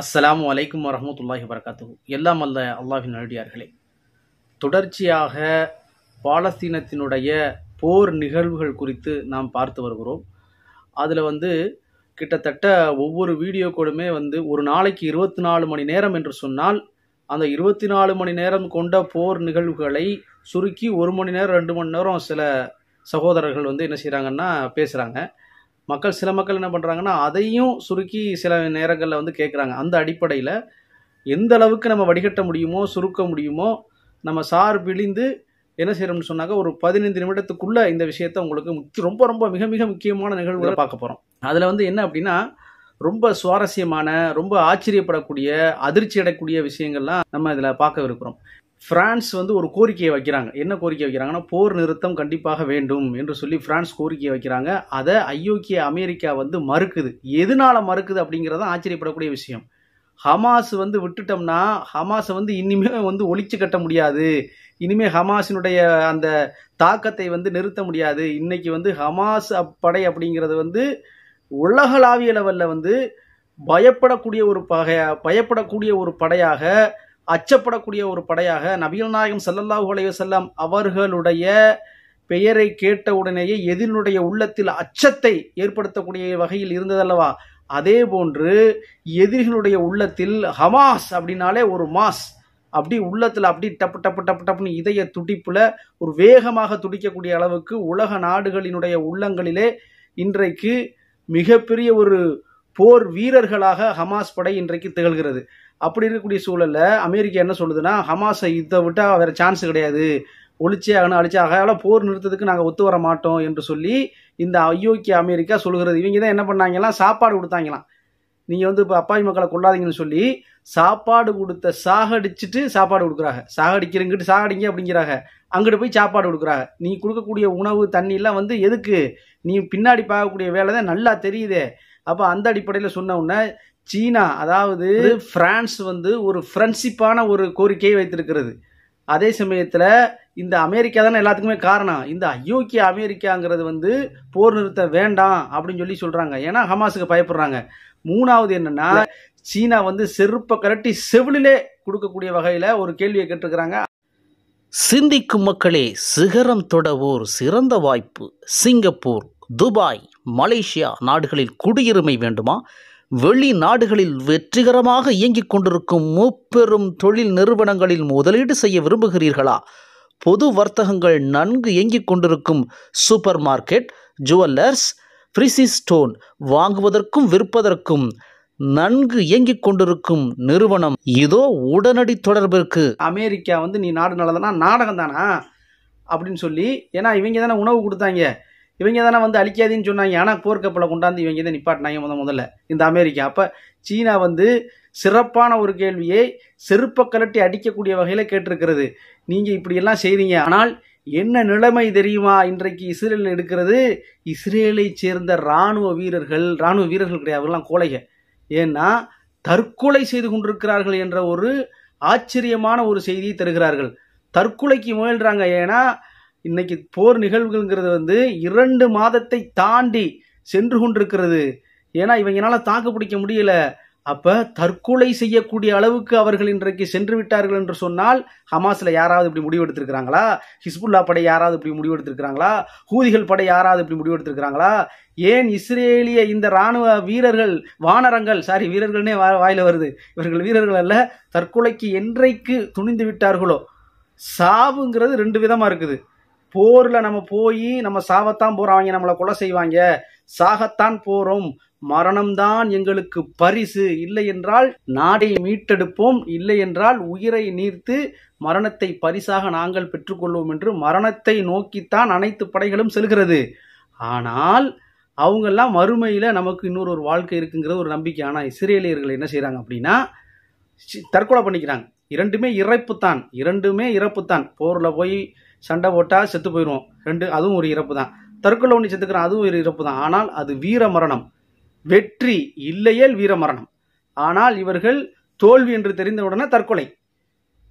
அஸ்லாம் வலைக்கம் வரமத்துல்லாஹி வரகாத்து எல்லாம் அல்ல அல்லாஹின் நடிகார்களே தொடர்ச்சியாக பாலஸ்தீனத்தினுடைய போர் நிகழ்வுகள் குறித்து நாம் பார்த்து வருகிறோம் அதில் வந்து கிட்டத்தட்ட ஒவ்வொரு வீடியோக்களுமே வந்து ஒரு நாளைக்கு இருபத்தி நாலு மணி நேரம் என்று சொன்னால் அந்த இருபத்தி நாலு மணி நேரம் கொண்ட போர் நிகழ்வுகளை சுருக்கி ஒரு மணி நேரம் ரெண்டு மணி நேரம் சில சகோதரர்கள் வந்து என்ன செய்கிறாங்கன்னா பேசுகிறாங்க மக்கள் சில மக்கள் என்ன பண்ணுறாங்கன்னா அதையும் சுருக்கி சில நேரங்களில் வந்து கேட்குறாங்க அந்த அடிப்படையில் எந்த அளவுக்கு நம்ம வடிகட்ட முடியுமோ சுருக்க முடியுமோ நம்ம சார் விழிந்து என்ன செய்யறோம்னு சொன்னாக்க ஒரு பதினைந்து நிமிடத்துக்குள்ளே இந்த விஷயத்தை உங்களுக்கு ரொம்ப ரொம்ப மிக மிக முக்கியமான நிகழ்வுகளை பார்க்க போகிறோம் அதில் வந்து என்ன அப்படின்னா ரொம்ப சுவாரஸ்யமான ரொம்ப ஆச்சரியப்படக்கூடிய அதிர்ச்சி அடையக்கூடிய விஷயங்கள்லாம் நம்ம இதில் பார்க்க இருக்கிறோம் பிரான்ஸ் வந்து ஒரு கோரிக்கையை வைக்கிறாங்க என்ன கோரிக்கை வைக்கிறாங்கன்னா போர் நிறுத்தம் கண்டிப்பாக வேண்டும் என்று சொல்லி பிரான்ஸ் கோரிக்கையை வைக்கிறாங்க அதை ஐயோக்கிய அமெரிக்கா வந்து மறுக்குது எதனால மறுக்குது அப்படிங்கிறத ஆச்சரியப்படக்கூடிய விஷயம் ஹமாஸ் வந்து விட்டுட்டோம்னா ஹமாஸை வந்து இனிமே வந்து ஒழிச்சு கட்ட முடியாது இனிமேல் ஹமாஸினுடைய அந்த தாக்கத்தை வந்து நிறுத்த முடியாது இன்னைக்கு வந்து ஹமாஸ் படை அப்படிங்கிறது வந்து உலகளாவிய லெவலில் வந்து பயப்படக்கூடிய ஒரு பகைய பயப்படக்கூடிய ஒரு படையாக அச்சப்படக்கூடிய ஒரு படையாக நபிகள் நாயகம் சல்லல்லாஹு அலைய செல்லம் அவர்களுடைய பெயரை கேட்டவுடனேயே எதிரினுடைய உள்ளத்தில் அச்சத்தை ஏற்படுத்தக்கூடிய வகையில் இருந்ததல்லவா அதே போன்று எதிரிகளுடைய உள்ளத்தில் ஹமாஸ் அப்படின்னாலே ஒரு மாஸ் அப்படி உள்ளத்தில் அப்படி டப்பு டப்பு டப்பு டப்புன்னு இதய துடிப்புல ஒரு வேகமாக துடிக்கக்கூடிய அளவுக்கு உலக நாடுகளினுடைய உள்ளங்களிலே இன்றைக்கு மிகப்பெரிய ஒரு போர் வீரர்களாக ஹமாஸ் படை இன்றைக்கு திகழ்கிறது அப்படி இருக்கக்கூடிய சூழலில் அமெரிக்கா என்ன சொல்லுதுன்னா ஹமாஸை இதை விட்டால் வேறு சான்ஸ் கிடையாது ஒழிச்சே ஆகணும் அழிச்சே ஆக போர் நிறுத்ததுக்கு நாங்கள் ஒத்து வர மாட்டோம் என்று சொல்லி இந்த ஐயோக்கிய அமெரிக்கா சொல்கிறது இவங்க தான் என்ன பண்ணாங்கலாம் சாப்பாடு கொடுத்தாங்களாம் நீங்கள் வந்து இப்போ அப்பாவி மக்களை கொள்ளாதீங்கன்னு சொல்லி சாப்பாடு கொடுத்த சாகடிச்சுட்டு சாப்பாடு கொடுக்குறாங்க சாகடிக்கிறங்கிட்டு சாகடிங்க அப்படிங்கிறாங்க அங்கிட்டு போய் சாப்பாடு கொடுக்குறாங்க நீ கொடுக்கக்கூடிய உணவு தண்ணியெல்லாம் வந்து எதுக்கு நீ பின்னாடி பார்க்கக்கூடிய வேலை தான் நல்லா தெரியுதே அப்போ அந்த அடிப்படையில் சொன்ன உடனே சீனா அதாவது பிரான்ஸ் வந்து ஒரு ஃப்ரெண்ட்ஷிப்பான ஒரு கோரிக்கையை வைத்திருக்கிறது அதே சமயத்தில் இந்த அமெரிக்கா தானே எல்லாத்துக்குமே காரணம் இந்த ஐயோக்கிய அமெரிக்காங்கிறது வந்து போர் நிறுத்த வேண்டாம் அப்படின்னு சொல்லி சொல்கிறாங்க ஏன்னா ஹமாஸுக்கு பயப்படுறாங்க மூணாவது என்னென்னா சீனா வந்து செருப்பை கரட்டி செவிலிலே கொடுக்கக்கூடிய வகையில் ஒரு கேள்வியை கேட்டிருக்கிறாங்க சிந்திக்கும் மக்களே சிகரம் தொடவோர் சிறந்த வாய்ப்பு சிங்கப்பூர் துபாய் மலேசியா நாடுகளில் குடியுரிமை வேண்டுமா வெளிநாடுகளில் வெற்றிகரமாக இயங்கிக் கொண்டிருக்கும் முப்பெரும் தொழில் நிறுவனங்களில் முதலீடு செய்ய விரும்புகிறீர்களா பொது வர்த்தகங்கள் நன்கு இயங்கிக் கொண்டிருக்கும் super market jewellers precious stone வாங்குவதற்கும் விற்பதற்கும் நன்கு இயங்கிக் கொண்டிருக்கும் நிறுவனம் இதோ உடனடி தொடர்பிற்கு அமெரிக்கா வந்து நீ நாடு நல்லதுன்னா நாடகம் தானா அப்படின்னு சொல்லி ஏன்னா இவங்க தானே உணவு கொடுத்தாங்க இவங்க தானே வந்து அழிக்காதேன்னு சொன்னாங்க ஆனால் போர்க்கப்பலை கொண்டாந்து இவங்க தான் நிப்பாட்டினாங்க முத முதல்ல இந்த அமெரிக்கா அப்போ சீனா வந்து சிறப்பான ஒரு கேள்வியை செருப்பை கலட்டி அடிக்கக்கூடிய வகையில் கேட்டிருக்கிறது நீங்கள் இப்படியெல்லாம் செய்கிறீங்க ஆனால் என்ன நிலைமை தெரியுமா இன்றைக்கு இஸ்ரேலில் எடுக்கிறது இஸ்ரேலை சேர்ந்த இராணுவ வீரர்கள் இராணுவ வீரர்கள் கிடையாது அவர்கள்லாம் கோலைக ஏன்னா தற்கொலை செய்து கொண்டிருக்கிறார்கள் என்ற ஒரு ஆச்சரியமான ஒரு செய்தியை தருகிறார்கள் தற்கொலைக்கு முயல்றாங்க ஏன்னா இன்னைக்கு போர் நிகழ்வுங்கிறது வந்து இரண்டு மாதத்தை தாண்டி சென்று கொண்டிருக்கிறது ஏன்னா இவங்களால தாக்கு பிடிக்க முடியல அப்போ தற்கொலை செய்யக்கூடிய அளவுக்கு அவர்கள் இன்றைக்கு சென்று விட்டார்கள் என்று சொன்னால் ஹமாஸ்ல யாராவது இப்படி முடிவெடுத்திருக்கிறாங்களா ஹிஸ்புல்லா படை யாராவது இப்படி முடிவெடுத்திருக்கிறாங்களா ஹூதிகள் படை யாராவது இப்படி முடிவெடுத்திருக்கிறாங்களா ஏன் இஸ்ரேலிய இந்த இராணுவ வீரர்கள் வானரங்கள் சாரி வீரர்கள்னே வாயில வருது இவர்கள் வீரர்கள் அல்ல தற்கொலைக்கு என்றைக்கு துணிந்து விட்டார்களோ சாவுங்கிறது ரெண்டு விதமாக இருக்குது போர்ல நம்ம போய் நம்ம சாவத்தான் போறாங்க நம்மளை கொலை செய்வாங்க சாகத்தான் போறோம் மரணம்தான் எங்களுக்கு பரிசு இல்லை என்றால் நாடை மீட்டெடுப்போம் இல்லை என்றால் உயிரை நீர்த்து மரணத்தை பரிசாக நாங்கள் பெற்றுக்கொள்வோம் என்று மரணத்தை நோக்கித்தான் அனைத்து படைகளும் செல்கிறது ஆனால் அவங்கெல்லாம் மறுமையில் நமக்கு இன்னொரு ஒரு வாழ்க்கை இருக்குங்கிற ஒரு நம்பிக்கை ஆனால் இஸ்ரேலியர்கள் என்ன செய்கிறாங்க அப்படின்னா தற்கொலை பண்ணிக்கிறாங்க இரண்டுமே இறப்பு தான் இரண்டுமே இறப்பு தான் போரில் போய் சண்டை போட்டால் செத்து போயிடுவோம் ரெண்டு அதுவும் ஒரு இறப்பு தான் தற்கொலை ஒன்று செத்துக்கிறான் அதுவும் ஒரு இறப்பு தான் ஆனால் அது வீர மரணம் வெற்றி இல்லையேல் வீர மரணம் ஆனால் இவர்கள் தோல்வி என்று தெரிந்தவுடனே தற்கொலை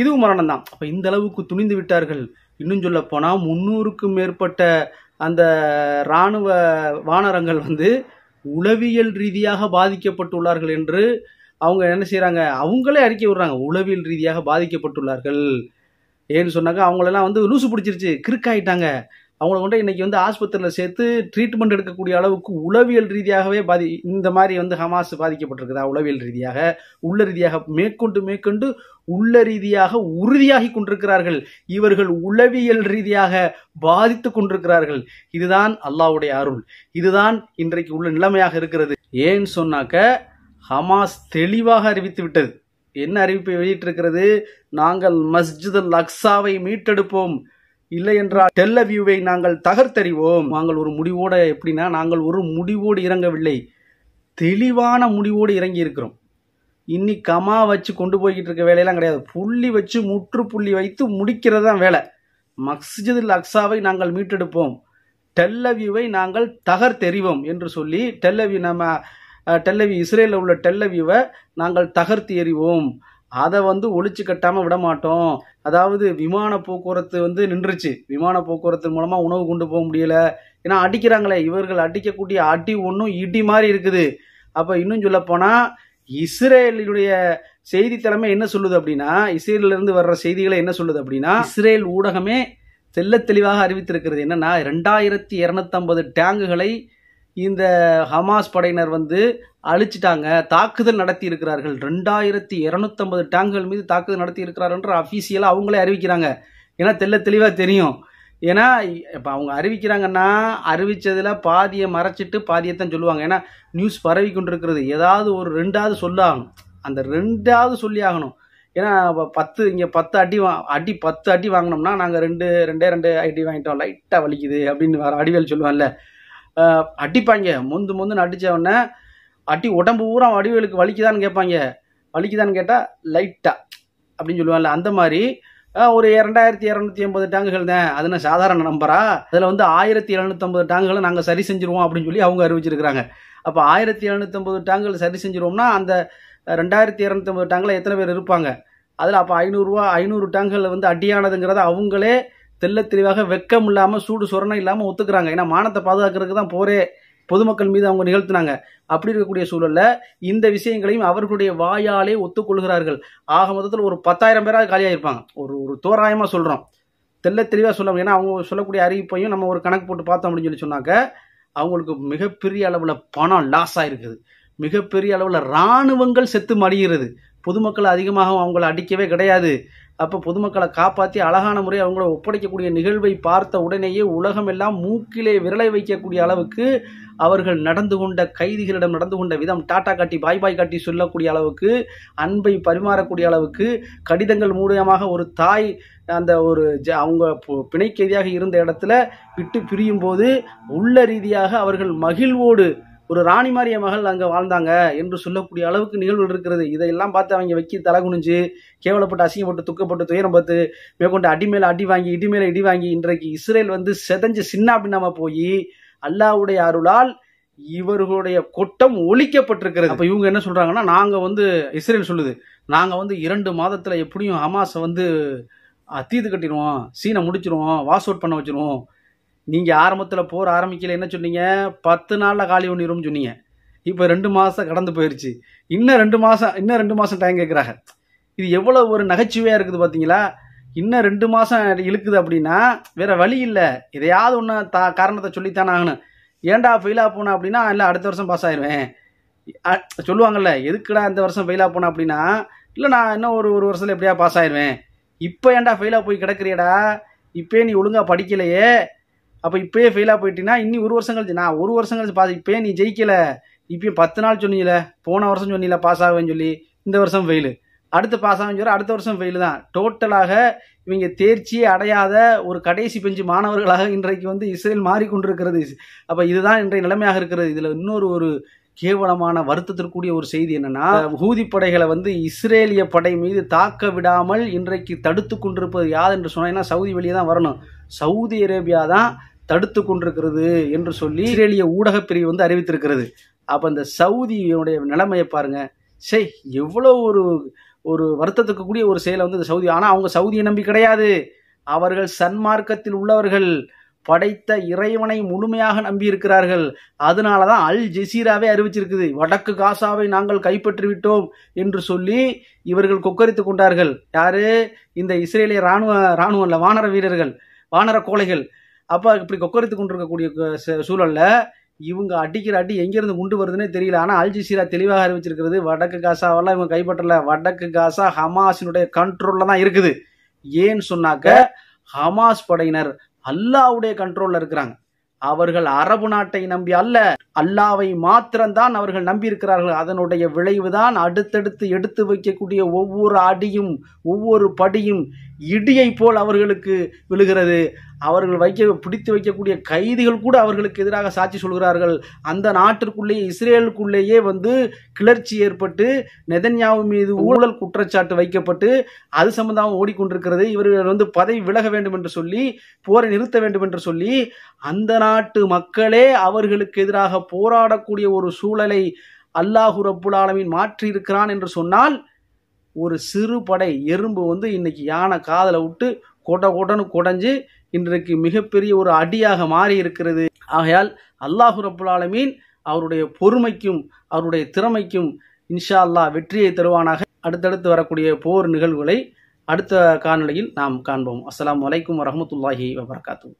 இதுவும் மரணம் தான் அப்போ இந்த அளவுக்கு துணிந்து விட்டார்கள் இன்னும் சொல்ல போனால் முன்னூறுக்கும் மேற்பட்ட அந்த இராணுவ வானரங்கள் வந்து உளவியல் ரீதியாக பாதிக்கப்பட்டுள்ளார்கள் என்று அவங்க என்ன செய்கிறாங்க அவங்களே அறிக்கை விடுறாங்க உளவியல் ரீதியாக பாதிக்கப்பட்டுள்ளார்கள் ஏன்னு சொன்னாக்கா அவங்களெல்லாம் வந்து லூசு பிடிச்சிருச்சு ஆகிட்டாங்க அவங்கள கொண்டு இன்னைக்கு வந்து ஆஸ்பத்திரியில் சேர்த்து ட்ரீட்மெண்ட் எடுக்கக்கூடிய அளவுக்கு உளவியல் ரீதியாகவே பாதி இந்த மாதிரி வந்து ஹமாஸ் பாதிக்கப்பட்டிருக்குதா உளவியல் ரீதியாக உள்ள ரீதியாக மேற்கொண்டு மேற்கொண்டு உள்ள ரீதியாக உறுதியாகி கொண்டிருக்கிறார்கள் இவர்கள் உளவியல் ரீதியாக பாதித்து கொண்டிருக்கிறார்கள் இதுதான் அல்லாவுடைய அருள் இதுதான் இன்றைக்கு உள்ள நிலைமையாக இருக்கிறது ஏன்னு சொன்னாக்க ஹமாஸ் தெளிவாக அறிவித்து விட்டது என்ன அறிவிப்பை வெளியிட்டிருக்கிறது நாங்கள் மஸ்ஜித் அல் அக்ஸாவை மீட்டெடுப்போம் இல்லை என்றால் டெல்லவியூவை நாங்கள் தகர்த்தறிவோம் நாங்கள் ஒரு முடிவோடு எப்படின்னா நாங்கள் ஒரு முடிவோடு இறங்கவில்லை தெளிவான முடிவோடு இறங்கி இருக்கிறோம் இன்னி கமா வச்சு கொண்டு போய்கிட்டு இருக்க வேலையெல்லாம் கிடையாது புள்ளி வச்சு முற்றுப்புள்ளி வைத்து முடிக்கிறது தான் வேலை மக்சிஜில் அக்ஸாவை நாங்கள் மீட்டெடுப்போம் டெல்லவியூவை நாங்கள் தகர்த்தெறிவோம் என்று சொல்லி டெல்லவியூ நம்ம டெல்லவி இஸ்ரேலில் உள்ள டெல்லவியூவை நாங்கள் தகர்த்து எறிவோம் அதை வந்து ஒழிச்சு கட்டாமல் விட மாட்டோம் அதாவது விமான போக்குவரத்து வந்து நின்றுச்சு விமான போக்குவரத்து மூலமாக உணவு கொண்டு போக முடியல ஏன்னா அடிக்கிறாங்களே இவர்கள் அடிக்கக்கூடிய அடி ஒன்றும் இடி மாதிரி இருக்குது அப்போ இன்னும் சொல்லப்போனால் இஸ்ரேலினுடைய செய்தித்தலைமை என்ன சொல்லுது அப்படின்னா இஸ்ரேலிருந்து வர்ற செய்திகளை என்ன சொல்லுது அப்படின்னா இஸ்ரேல் ஊடகமே தெல்ல தெளிவாக அறிவித்திருக்கிறது என்னன்னா ரெண்டாயிரத்தி இரநூத்தம்பது டேங்குகளை இந்த ஹமாஸ் படையினர் வந்து அழிச்சிட்டாங்க தாக்குதல் நடத்தி இருக்கிறார்கள் ரெண்டாயிரத்தி இரநூத்தம்பது டேங்குகள் மீது தாக்குதல் நடத்தி இருக்கிறார்கள் அஃபீஷியலாக அவங்களே அறிவிக்கிறாங்க ஏன்னா தெல்ல தெளிவாக தெரியும் ஏன்னா இப்போ அவங்க அறிவிக்கிறாங்கன்னா அறிவித்ததில் பாதியை மறைச்சிட்டு பாதியைத்தான் சொல்லுவாங்க ஏன்னா நியூஸ் பரவி கொண்டிருக்கிறது ஏதாவது ஒரு ரெண்டாவது சொல்லாகணும் அந்த ரெண்டாவது சொல்லி ஆகணும் ஏன்னா பத்து இங்கே பத்து அடி வா அடி பத்து அடி வாங்கினோம்னா நாங்கள் ரெண்டு ரெண்டே ரெண்டு அடி வாங்கிட்டோம் லைட்டாக வலிக்குது அப்படின்னு வர அடிவேல் சொல்லுவாங்கல்ல அடிப்பாங்க முந்து முந்து உடனே அடி உடம்பு பூரா வடிவேலுக்கு வலிக்குதான்னு கேட்பாங்க வலிக்குதான்னு கேட்டால் லைட்டாக அப்படின்னு சொல்லுவாங்கல்ல அந்த மாதிரி ஒரு இரண்டாயிரத்தி இரநூத்தி எண்பது டேங்குகள் தான் அது நான் சாதாரண நம்பரா அதில் வந்து ஆயிரத்தி எழுநூத்தம்பது டேங்குகளை நாங்கள் சரி செஞ்சுருவோம் அப்படின்னு சொல்லி அவங்க அறிவிச்சிருக்கிறாங்க அப்போ ஆயிரத்தி எழுநூத்தம்பது டேங்குகள் சரி செஞ்சிருவோம்னா அந்த ரெண்டாயிரத்தி இரநூத்தம்பது டேங்கில் எத்தனை பேர் இருப்பாங்க அதில் அப்போ ஐநூறுரூவா ஐநூறு டேங்குகள் வந்து அடியானதுங்கிறத அவங்களே தெல்ல தெளிவாக வெக்கம் இல்லாமல் சூடு சுரணம் இல்லாமல் ஒத்துக்கிறாங்க ஏன்னா மானத்தை பாதுகாக்கிறதுக்கு தான் போரே பொதுமக்கள் மீது அவங்க நிகழ்த்தினாங்க அப்படி இருக்கக்கூடிய சூழலில் இந்த விஷயங்களையும் அவர்களுடைய வாயாலே ஒத்துக்கொள்கிறார்கள் ஆக மொத்தத்தில் ஒரு பத்தாயிரம் பேராக காலியாகிருப்பாங்க ஒரு ஒரு தோராயமாக சொல்கிறோம் தெல்ல தெளிவாக சொல்ல ஏன்னா அவங்க சொல்லக்கூடிய அறிவிப்பையும் நம்ம ஒரு கணக்கு போட்டு பார்த்தோம் அப்படின்னு சொல்லி சொன்னாக்க அவங்களுக்கு மிகப்பெரிய அளவில் பணம் லாஸ் ஆகிருக்குது மிகப்பெரிய அளவில் இராணுவங்கள் செத்து மடிகிறது பொதுமக்கள் அதிகமாக அவங்கள அடிக்கவே கிடையாது அப்போ பொதுமக்களை காப்பாற்றி அழகான முறை அவங்கள ஒப்படைக்கக்கூடிய நிகழ்வை பார்த்த உடனேயே உலகமெல்லாம் மூக்கிலே விரலை வைக்கக்கூடிய அளவுக்கு அவர்கள் நடந்து கொண்ட கைதிகளிடம் நடந்து கொண்ட விதம் டாட்டா காட்டி பாய் பாய் காட்டி சொல்லக்கூடிய அளவுக்கு அன்பை பரிமாறக்கூடிய அளவுக்கு கடிதங்கள் மூலியமாக ஒரு தாய் அந்த ஒரு ஜ அவங்க பிணைக்கைதியாக இருந்த இடத்துல விட்டு பிரியும் போது உள்ள ரீதியாக அவர்கள் மகிழ்வோடு ஒரு ராணி மாரிய மகள் அங்கே வாழ்ந்தாங்க என்று சொல்லக்கூடிய அளவுக்கு நிகழ்வுகள் இருக்கிறது இதையெல்லாம் பார்த்து அவங்க வைக்க தலை குனிஞ்சு கேவலப்பட்டு அசிங்கப்பட்டு துக்கப்பட்டு துயரம் பார்த்து மேற்கொண்டு அடி மேலே அடி வாங்கி இடி மேலே இடி வாங்கி இன்றைக்கு இஸ்ரேல் வந்து செதஞ்சு சின்ன பின்னாம போய் அல்லாவுடைய அருளால் இவர்களுடைய கொட்டம் ஒழிக்கப்பட்டிருக்கிறது அப்போ இவங்க என்ன சொல்கிறாங்கன்னா நாங்கள் வந்து இஸ்ரேல் சொல்லுது நாங்கள் வந்து இரண்டு மாதத்தில் எப்படியும் ஹமாஸை வந்து தீது கட்டிடுவோம் சீனை முடிச்சிருவோம் வாஷ் அவுட் பண்ண வச்சிருவோம் நீங்கள் ஆரம்பத்தில் போர் ஆரம்பிக்கல என்ன சொன்னீங்க பத்து நாளில் காலி ஒன்றும் சொன்னீங்க இப்போ ரெண்டு மாதம் கடந்து போயிடுச்சு இன்னும் ரெண்டு மாதம் இன்னும் ரெண்டு மாதம் டைம் கேட்குறாங்க இது எவ்வளோ ஒரு நகைச்சுவையாக இருக்குது பார்த்தீங்களா இன்னும் ரெண்டு மாதம் இழுக்குது அப்படின்னா வேறு வழி இல்லை இதையாவது ஒன்று தா காரணத்தை சொல்லித்தானே ஆகணும் ஏன்டா ஃபெயிலாக போனேன் அப்படின்னா இல்லை அடுத்த வருஷம் பாஸ் ஆயிடுவேன் சொல்லுவாங்கல்ல எதுக்குடா இந்த வருஷம் ஃபெயிலாக போனேன் அப்படின்னா இல்லை நான் இன்னும் ஒரு ஒரு வருஷத்தில் எப்படியா பாஸ் ஆயிடுவேன் இப்போ ஏன்டா ஃபெயிலாக போய் கிடக்குறியடா இப்போயே நீ ஒழுங்காக படிக்கலையே அப்போ இப்பயே ஃபெயிலாக போயிட்டீங்கன்னா இன்னி ஒரு வருஷம் கழிச்சு நான் ஒரு வருஷம் கழிச்சு பாஸ் இப்போயே நீ ஜெயிக்கலை இப்பயும் பத்து நாள் சொன்னீங்களே போன வருஷம் சொன்னீங்கள பாஸ் ஆகுவேன்னு சொல்லி இந்த வருஷம் ஃபெயிலு அடுத்து பாஸ் ஆகும்னு சொல்லி அடுத்த வருஷம் ஃபெயிலு தான் டோட்டலாக இவங்க தேர்ச்சியே அடையாத ஒரு கடைசி பெஞ்சு மாணவர்களாக இன்றைக்கு வந்து இஸ்ரேல் மாறிக்கொண்டிருக்கிறது அப்போ இதுதான் இன்றைய நிலைமையாக இருக்கிறது இதில் இன்னொரு ஒரு கேவலமான வருத்தத்திற்குரிய ஒரு செய்தி என்னன்னா ஹூதி படைகளை வந்து இஸ்ரேலிய படை மீது தாக்க விடாமல் இன்றைக்கு தடுத்து கொண்டிருப்பது யாது என்று சொன்னால் சவுதி வெளியே தான் வரணும் சவுதி அரேபியா தான் தடுத்து கொண்டிருக்கிறது என்று சொல்லி இஸ்ரேலிய ஊடகப் பிரிவு வந்து அறிவித்திருக்கிறது அப்போ இந்த சவுதியினுடைய நிலைமையை பாருங்க சே எவ்வளோ ஒரு ஒரு வருத்தத்துக்கு கூடிய ஒரு செயலை வந்து இந்த சவுதி ஆனால் அவங்க சவுதியை நம்பி கிடையாது அவர்கள் சன்மார்க்கத்தில் உள்ளவர்கள் படைத்த இறைவனை முழுமையாக நம்பியிருக்கிறார்கள் அதனால தான் அல் ஜெசீராவே அறிவிச்சிருக்குது வடக்கு காசாவை நாங்கள் கைப்பற்றிவிட்டோம் என்று சொல்லி இவர்கள் கொக்கரித்து கொண்டார்கள் யாரு இந்த இஸ்ரேலிய ராணுவ இராணுவம் இல்லை வானர வீரர்கள் வானர கோலைகள் அப்போ இப்படி கொக்கரித்து கொண்டிருக்கக்கூடிய சூழலில் இவங்க அடிக்கிற அடி எங்கேருந்து குண்டு வருதுன்னே தெரியல ஆனால் அல்ஜிசீரா தெளிவாக அறிவிச்சிருக்கிறது வடக்கு காசாவெல்லாம் இவங்க கைப்பற்றல வடக்கு காசா ஹமாஸினுடைய கண்ட்ரோலில் தான் இருக்குது ஏன்னு சொன்னாக்க ஹமாஸ் படையினர் அல்லாவுடைய கண்ட்ரோல்ல இருக்கிறாங்க அவர்கள் அரபு நாட்டை நம்பி அல்ல அல்லாவை மாத்திரம்தான் அவர்கள் நம்பியிருக்கிறார்கள் அதனுடைய விளைவுதான் அடுத்தடுத்து எடுத்து வைக்கக்கூடிய ஒவ்வொரு அடியும் ஒவ்வொரு படியும் இடியை போல் அவர்களுக்கு விழுகிறது அவர்கள் வைக்க பிடித்து வைக்கக்கூடிய கைதிகள் கூட அவர்களுக்கு எதிராக சாட்சி சொல்கிறார்கள் அந்த நாட்டிற்குள்ளேயே இஸ்ரேலுக்குள்ளேயே வந்து கிளர்ச்சி ஏற்பட்டு நெதன்யாவு மீது ஊழல் குற்றச்சாட்டு வைக்கப்பட்டு அது சம்பந்தமாக ஓடிக்கொண்டிருக்கிறது இவர்கள் வந்து பதவி விலக வேண்டும் என்று சொல்லி போரை நிறுத்த வேண்டும் என்று சொல்லி அந்த நாட்டு மக்களே அவர்களுக்கு எதிராக போராடக்கூடிய ஒரு சூழலை அல்லாஹு ரப்புல் ஆலமின் மாற்றியிருக்கிறான் என்று சொன்னால் ஒரு சிறு படை எறும்பு வந்து இன்னைக்கு யானை காதலை விட்டு கொட கொட்டன்னு குடைஞ்சு இன்றைக்கு மிகப்பெரிய ஒரு அடியாக மாறி இருக்கிறது ஆகையால் அல்லாஹு ரபுல்லாலமீன் அவருடைய பொறுமைக்கும் அவருடைய திறமைக்கும் இன்ஷா அல்லாஹ் வெற்றியை தருவானாக அடுத்தடுத்து வரக்கூடிய போர் நிகழ்வுகளை அடுத்த காணொலியில் நாம் காண்போம் அஸ்லாம் வலைக்கும் வரமத்துல்லாஹி வபர்காத்தூ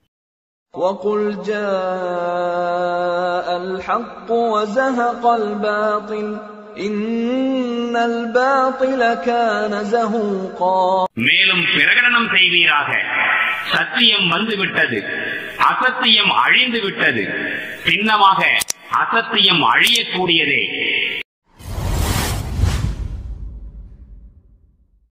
وقل جاء الحق وزهق الباطل மேலும் பிரகடனம் செய்வீராக சத்தியம் வந்துவிட்டது அசத்தியம் அழிந்து விட்டது சின்னமாக அசத்தியம் அழியக்கூடியதே